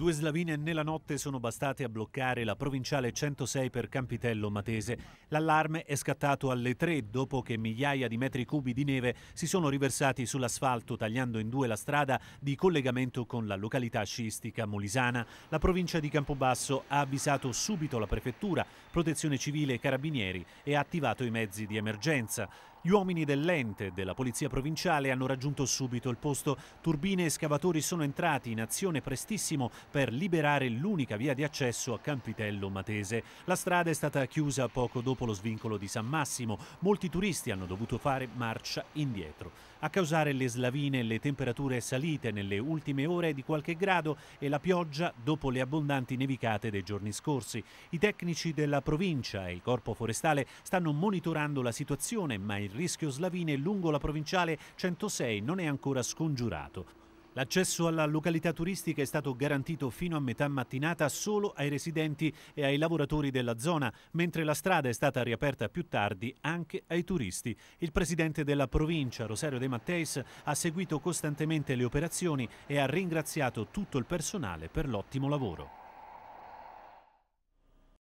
Due slavine nella notte sono bastate a bloccare la provinciale 106 per Campitello Matese. L'allarme è scattato alle 3 dopo che migliaia di metri cubi di neve si sono riversati sull'asfalto tagliando in due la strada di collegamento con la località sciistica molisana. La provincia di Campobasso ha avvisato subito la prefettura, protezione civile e carabinieri e ha attivato i mezzi di emergenza. Gli uomini dell'ente della Polizia Provinciale hanno raggiunto subito il posto. Turbine e scavatori sono entrati in azione prestissimo per liberare l'unica via di accesso a Campitello Matese. La strada è stata chiusa poco dopo lo svincolo di San Massimo. Molti turisti hanno dovuto fare marcia indietro. A causare le slavine e le temperature salite nelle ultime ore di qualche grado e la pioggia dopo le abbondanti nevicate dei giorni scorsi. I tecnici della provincia e il corpo forestale stanno monitorando la situazione, ma il il rischio slavine lungo la provinciale 106 non è ancora scongiurato. L'accesso alla località turistica è stato garantito fino a metà mattinata solo ai residenti e ai lavoratori della zona, mentre la strada è stata riaperta più tardi anche ai turisti. Il presidente della provincia, Rosario De Matteis, ha seguito costantemente le operazioni e ha ringraziato tutto il personale per l'ottimo lavoro.